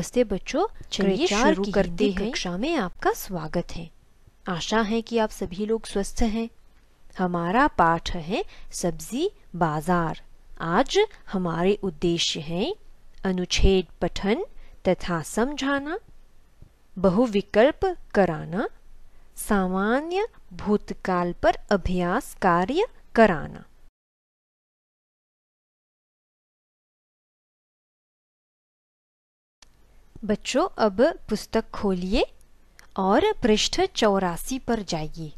नमस्ते बच्चों चलिए शुरू करते हैं कक्षा में आपका स्वागत है आशा है कि आप सभी लोग स्वस्थ हैं हमारा पाठ है सब्जी बाजार आज हमारे उद्देश्य है अनुच्छेद पठन तथा समझाना बहुविकल्प कराना सामान्य भूतकाल पर अभ्यास कार्य कराना बच्चों अब पुस्तक खोलिए और पृष्ठ चौरासी पर जाइए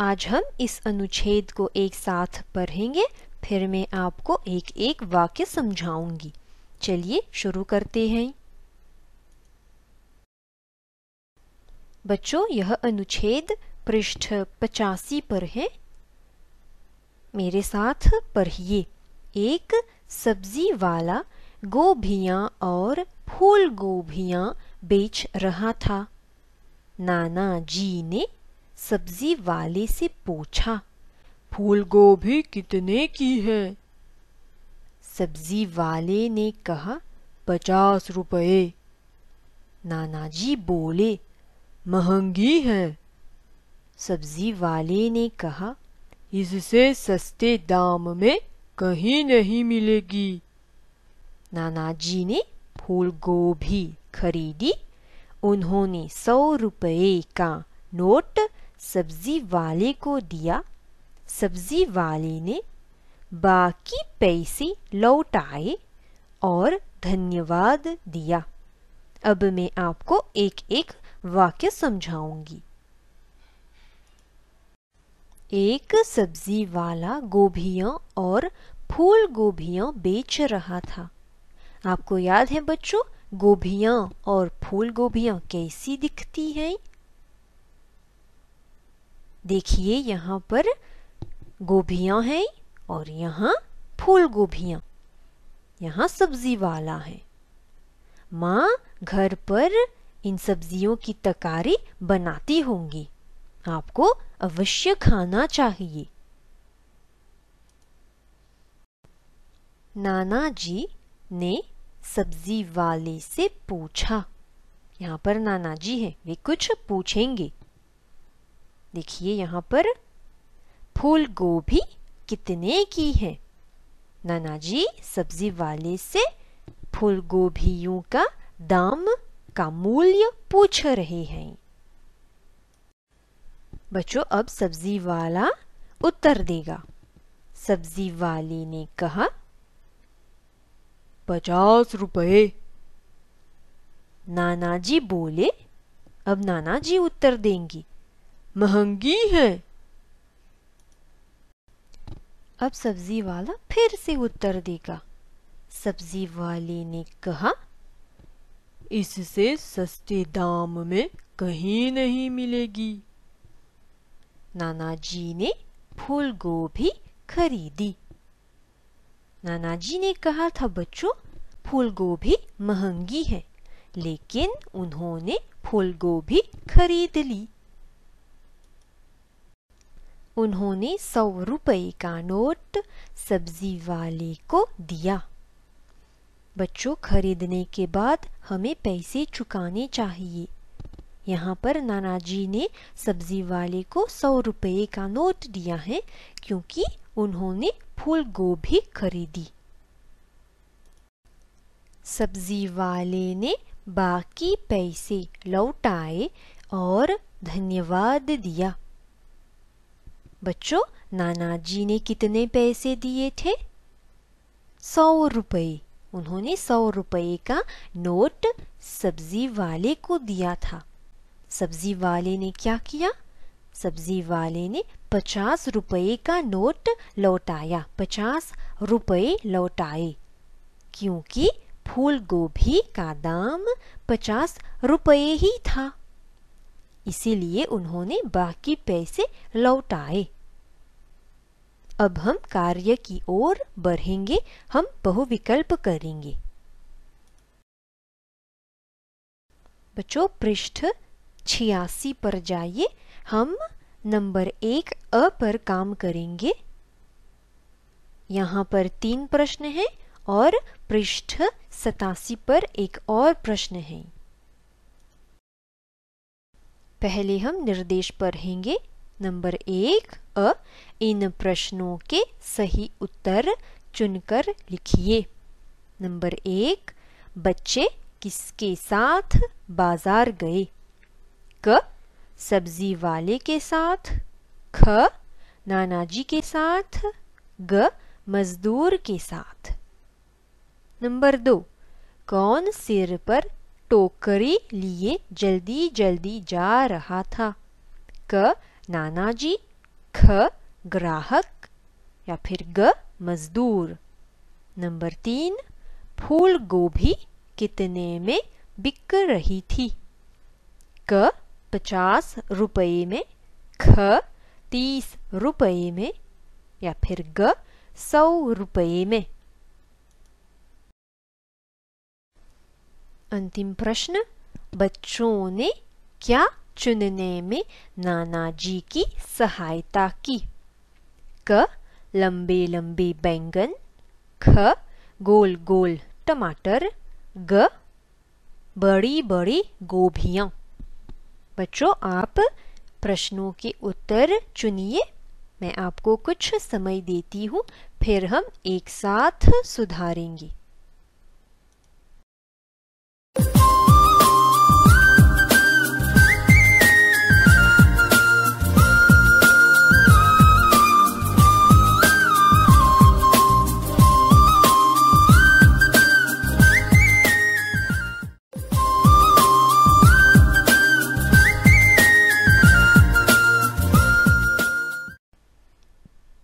आज हम इस अनुच्छेद को एक साथ पढ़ेंगे फिर मैं आपको एक एक वाक्य समझाऊंगी चलिए शुरू करते हैं बच्चों यह अनुच्छेद पृष्ठ पचासी पर है मेरे साथ पढ़िए एक सब्जी वाला गोभियां और फूल गोभियां बेच रहा था नाना जी ने सब्जी वाले से पूछा फूल गोभी कितने की है सब्जी वाले ने कहा पचास रुपये नाना जी बोले महंगी है सब्जी वाले ने कहा इससे सस्ते दाम में कहीं नहीं मिलेगी नाना जी ने फूल गोभी खरीदी उन्होंने सौ रुपये का नोट सब्जी वाले को दिया सब्जी वाले ने बाकी पैसे लौटाए और धन्यवाद दिया अब मैं आपको एक एक वाक्य समझाऊंगी एक सब्जी वाला गोभियां और फूल गोभियां बेच रहा था आपको याद है बच्चों गोभियां और फूल गोभियां कैसी दिखती हैं देखिए यहाँ पर गोभियां हैं और यहाँ फूल गोभियां यहाँ सब्जी वाला है माँ घर पर इन सब्जियों की तकारी बनाती होंगी आपको अवश्य खाना चाहिए नाना जी ने सब्जी वाले से पूछा यहाँ पर नाना जी है वे कुछ पूछेंगे देखिए यहाँ पर फूल गोभी कितने की है नाना जी सब्जी वाले से फूल गोभियों का दाम का मूल्य पूछ रहे हैं बच्चों अब सब्जी वाला उत्तर देगा सब्जी वाली ने कहा पचास रुपये नाना जी बोले अब नाना जी उत्तर देंगी महंगी है अब सब्जी वाला फिर से उत्तर देगा सब्जी वाली ने कहा इससे सस्ते दाम में कहीं नहीं मिलेगी नाना जी ने फूल गोभी खरीदी नाना जी ने कहा था बच्चों फूल गोभी महंगी है लेकिन उन्होंने फूल गोभी खरीद ली उन्होंने सौ रुपये का नोट सब्जी वाले को दिया बच्चों खरीदने के बाद हमें पैसे चुकाने चाहिए यहाँ पर नाना जी ने सब्जी वाले को सौ रुपये का नोट दिया है क्योंकि उन्होंने फूल गोभी खरीदी सब्जी वाले ने बाकी पैसे लौटाए और धन्यवाद दिया बच्चों नाना जी ने कितने पैसे दिए थे सौ रुपये उन्होंने सौ रुपये का नोट सब्जी वाले को दिया था सब्जी वाले ने क्या किया सब्जी वाले ने पचास रुपये का नोट लौटाया पचास रुपए लौटाए क्योंकि फूल गोभी का दाम पचास रुपए ही था इसीलिए उन्होंने बाकी पैसे लौटाए अब हम कार्य की ओर बढ़ेंगे हम बहुविकल्प करेंगे बच्चों पृष्ठ छियासी पर जाइए हम नंबर एक अ पर काम करेंगे यहाँ पर तीन प्रश्न हैं और पृष्ठ सतासी पर एक और प्रश्न है पहले हम निर्देश पढ़ेंगे नंबर एक अ इन प्रश्नों के सही उत्तर चुनकर लिखिए नंबर एक बच्चे किसके साथ बाजार गए क सब्जी वाले के साथ ख नाना जी के साथ ग मजदूर के साथ नंबर दो कौन सिर पर टोकरी लिए जल्दी जल्दी जा रहा था क नाना जी ख ग्राहक या फिर ग मजदूर नंबर तीन फूल गोभी कितने में बिक रही थी क पचास रुपये में ख तीस रुपये में या फिर ग सौ रुपये में अंतिम प्रश्न बच्चों ने क्या चुनने में नाना जी की सहायता की क लंबे लंबे बैंगन ख गोल गोल टमाटर ग बड़ी बड़ी गोभियां बच्चों आप प्रश्नों के उत्तर चुनिए मैं आपको कुछ समय देती हूँ फिर हम एक साथ सुधारेंगे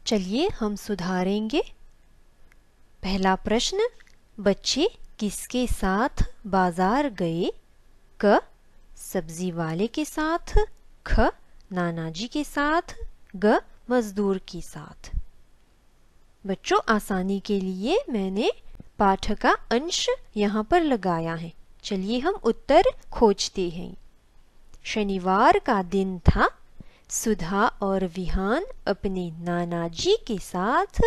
चलिए हम सुधारेंगे पहला प्रश्न बच्चे किसके साथ बाजार गए क सब्जी वाले के साथ ख नानाजी के साथ ग मजदूर के साथ बच्चों आसानी के लिए मैंने पाठ का अंश यहाँ पर लगाया है चलिए हम उत्तर खोजते हैं शनिवार का दिन था सुधा और विहान अपने नाना जी के साथ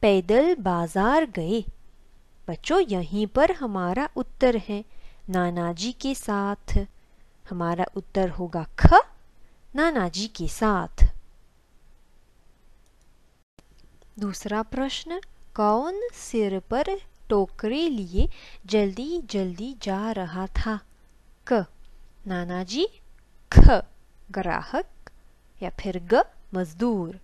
पैदल बाजार गए बच्चों यहीं पर हमारा उत्तर है नाना जी के साथ हमारा उत्तर होगा ख नाना जी के साथ दूसरा प्रश्न कौन सिर पर टोकरे लिए जल्दी जल्दी जा रहा था क नाना जी ख ग्राहक या फिर ग मजदूर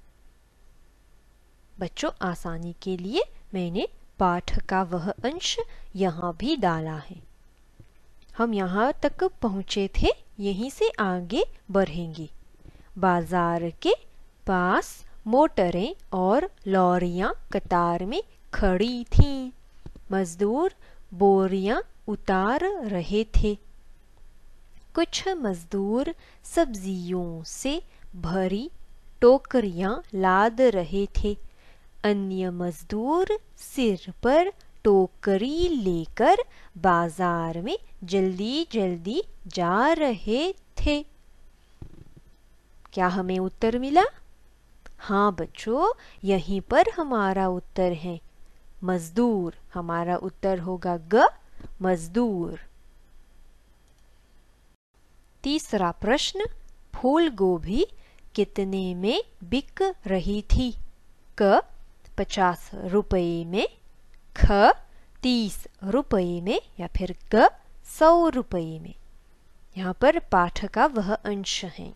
बच्चों आसानी के लिए मैंने पाठ का वह अंश यहाँ भी डाला है हम यहाँ तक पहुँचे थे यहीं से आगे बढ़ेंगे बाजार के पास मोटरें और लॉरियाँ कतार में खड़ी थीं मजदूर बोरियाँ उतार रहे थे कुछ मजदूर सब्जियों से भरी टोकरियां लाद रहे थे अन्य मजदूर सिर पर टोकरी लेकर बाजार में जल्दी जल्दी जा रहे थे क्या हमें उत्तर मिला हाँ बच्चों यहीं पर हमारा उत्तर है मजदूर हमारा उत्तर होगा ग मजदूर तीसरा प्रश्न फूल गोभी कितने में बिक रही थी क पचास रुपये में ख तीस रुपये में या फिर ग सौ रुपये में यहाँ पर पाठ का वह अंश है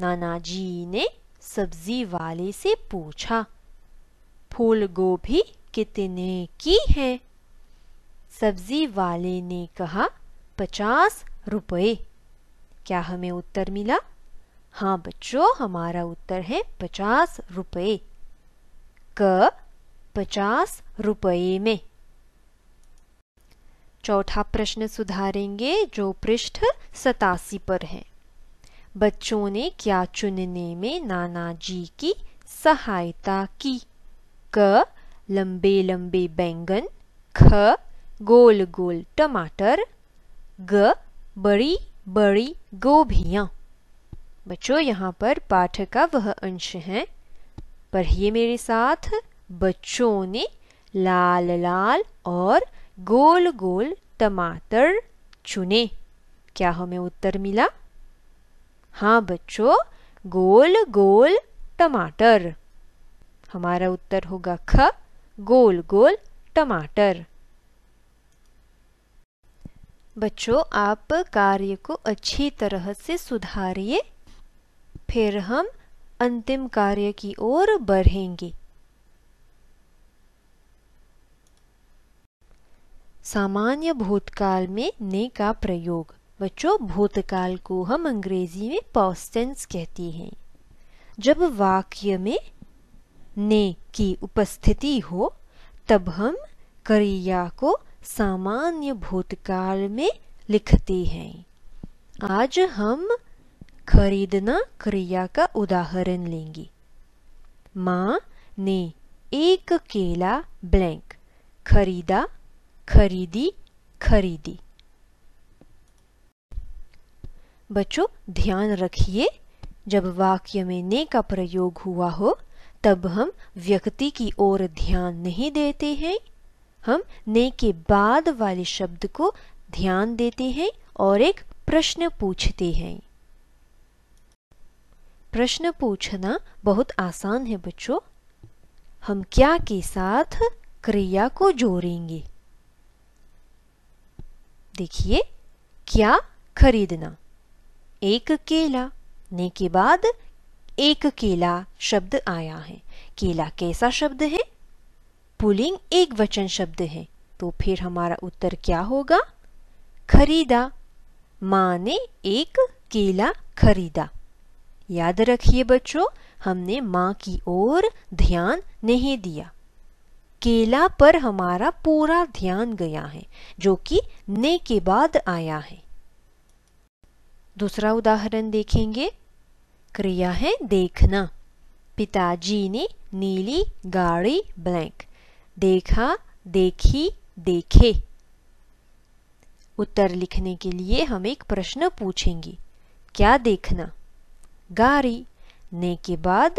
नाना जी ने सब्जी वाले से पूछा फूल गोभी कितने की है सब्जी वाले ने कहा पचास रुपये क्या हमें उत्तर मिला हाँ बच्चों हमारा उत्तर है पचास रुपये क पचास रुपये में चौथा प्रश्न सुधारेंगे जो पृष्ठ सतासी पर है बच्चों ने क्या चुनने में नाना जी की सहायता की क लंबे लंबे बैंगन ख गोल गोल टमाटर ग बड़ी बड़ी गोभियां बच्चों यहाँ पर पाठ का वह अंश है पढ़िए मेरे साथ बच्चों ने लाल लाल और गोल गोल टमाटर चुने क्या हमें उत्तर मिला हाँ बच्चों गोल गोल टमाटर हमारा उत्तर होगा ख गोल गोल टमाटर बच्चों आप कार्य को अच्छी तरह से सुधारिए फिर हम अंतिम कार्य की ओर बढ़ेंगे सामान्य भूतकाल में ने का प्रयोग बच्चों भूतकाल को हम अंग्रेजी में पॉस्टेंस कहते हैं जब वाक्य में ने की उपस्थिति हो तब हम क्रिया को सामान्य भूतकाल में लिखते हैं आज हम खरीदना क्रिया का उदाहरण लेंगे माँ ने एक केला ब्लैंक खरीदा खरीदी खरीदी बच्चों ध्यान रखिए जब वाक्य में ने का प्रयोग हुआ हो तब हम व्यक्ति की ओर ध्यान नहीं देते हैं हम ने के बाद वाले शब्द को ध्यान देते हैं और एक प्रश्न पूछते हैं प्रश्न पूछना बहुत आसान है बच्चों हम क्या के साथ क्रिया को जोड़ेंगे देखिए क्या खरीदना एक केला ने के बाद एक केला शब्द आया है केला कैसा शब्द है पुलिंग एक वचन शब्द है तो फिर हमारा उत्तर क्या होगा खरीदा माँ ने एक केला खरीदा याद रखिए बच्चों हमने माँ की ओर ध्यान नहीं दिया केला पर हमारा पूरा ध्यान गया है जो कि ने के बाद आया है दूसरा उदाहरण देखेंगे क्रिया है देखना पिताजी ने नीली गाड़ी ब्लैंक देखा देखी देखे उत्तर लिखने के लिए हम एक प्रश्न पूछेंगे क्या देखना गारी ने के बाद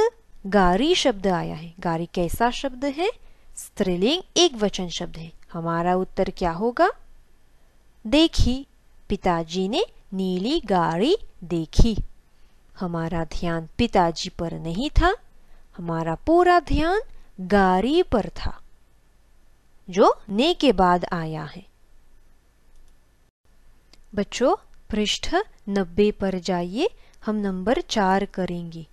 गारी शब्द आया है गारी कैसा शब्द है स्त्रीलिंग एक वचन शब्द है हमारा उत्तर क्या होगा देखी पिताजी ने नीली गाड़ी देखी हमारा ध्यान पिताजी पर नहीं था हमारा पूरा ध्यान गाड़ी पर था जो ने के बाद आया है बच्चों पृष्ठ नब्बे पर जाइए हम नंबर चार करेंगे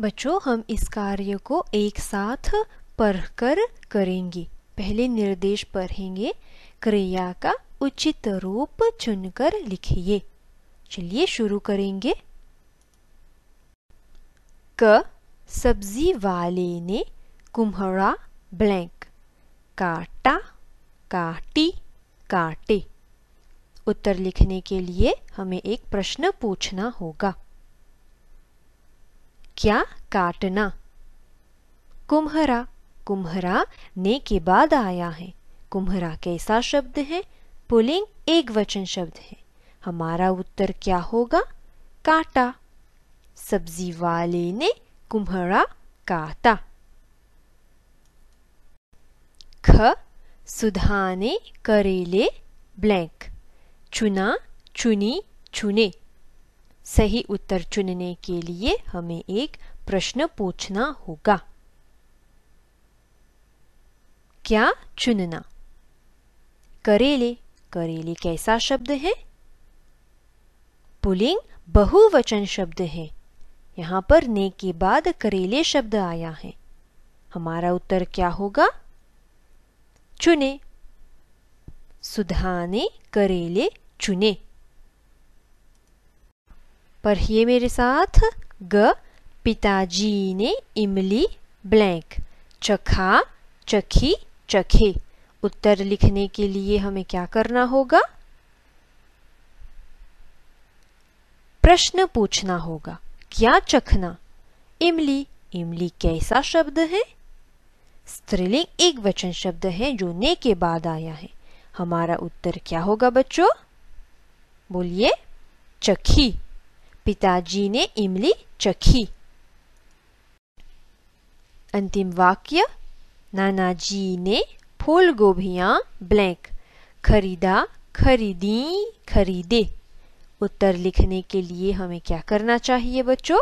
बच्चों हम इस कार्य को एक साथ पढ़कर करेंगे पहले निर्देश पढ़ेंगे क्रिया का उचित रूप चुनकर लिखिए चलिए शुरू करेंगे क सब्जी वाले ने कुम्हरा ब्लैंक काटा काटी काटे उत्तर लिखने के लिए हमें एक प्रश्न पूछना होगा क्या काटना कुम्हरा कुम्हरा ने के बाद आया है कुम्हरा कैसा शब्द है पुलिंग एक वचन शब्द है हमारा उत्तर क्या होगा काटा सब्जी वाले ने कुम्हरा काटा ख सुधा ने करेले ब्लैंक चुना चुनी चुने सही उत्तर चुनने के लिए हमें एक प्रश्न पूछना होगा क्या चुनना करेले करेले कैसा शब्द है पुलिंग बहुवचन शब्द है यहां पर ने के बाद करेले शब्द आया है हमारा उत्तर क्या होगा चुने सुधाने करेले चुने पढ़िए मेरे साथ ग पिताजी ने इमली ब्लैंक चखा चखी चखे उत्तर लिखने के लिए हमें क्या करना होगा प्रश्न पूछना होगा क्या चखना इमली इमली कैसा शब्द है स्त्रीलिंग एक वचन शब्द है जो ने के बाद आया है हमारा उत्तर क्या होगा बच्चों बोलिए चखी पिताजी ने इमली चखी अंतिम वाक्य नाना जी ने फूल गोभिया ब्लैंक खरीदा खरीदी खरीदे उत्तर लिखने के लिए हमें क्या करना चाहिए बच्चों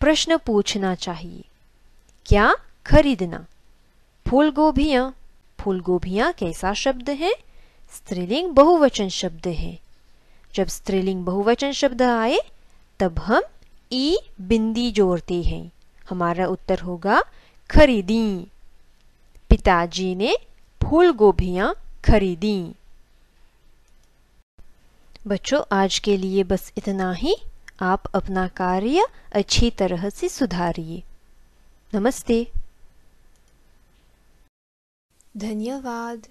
प्रश्न पूछना चाहिए क्या खरीदना फूल गोभिया फूल गोभिया कैसा शब्द है स्त्रीलिंग बहुवचन शब्द है जब स्त्रीलिंग बहुवचन शब्द आए तब हम ई बिंदी जोड़ते हैं हमारा उत्तर होगा खरीदी पिताजी ने फूल गोभियां खरीदी बच्चों आज के लिए बस इतना ही आप अपना कार्य अच्छी तरह से सुधारिए नमस्ते धन्यवाद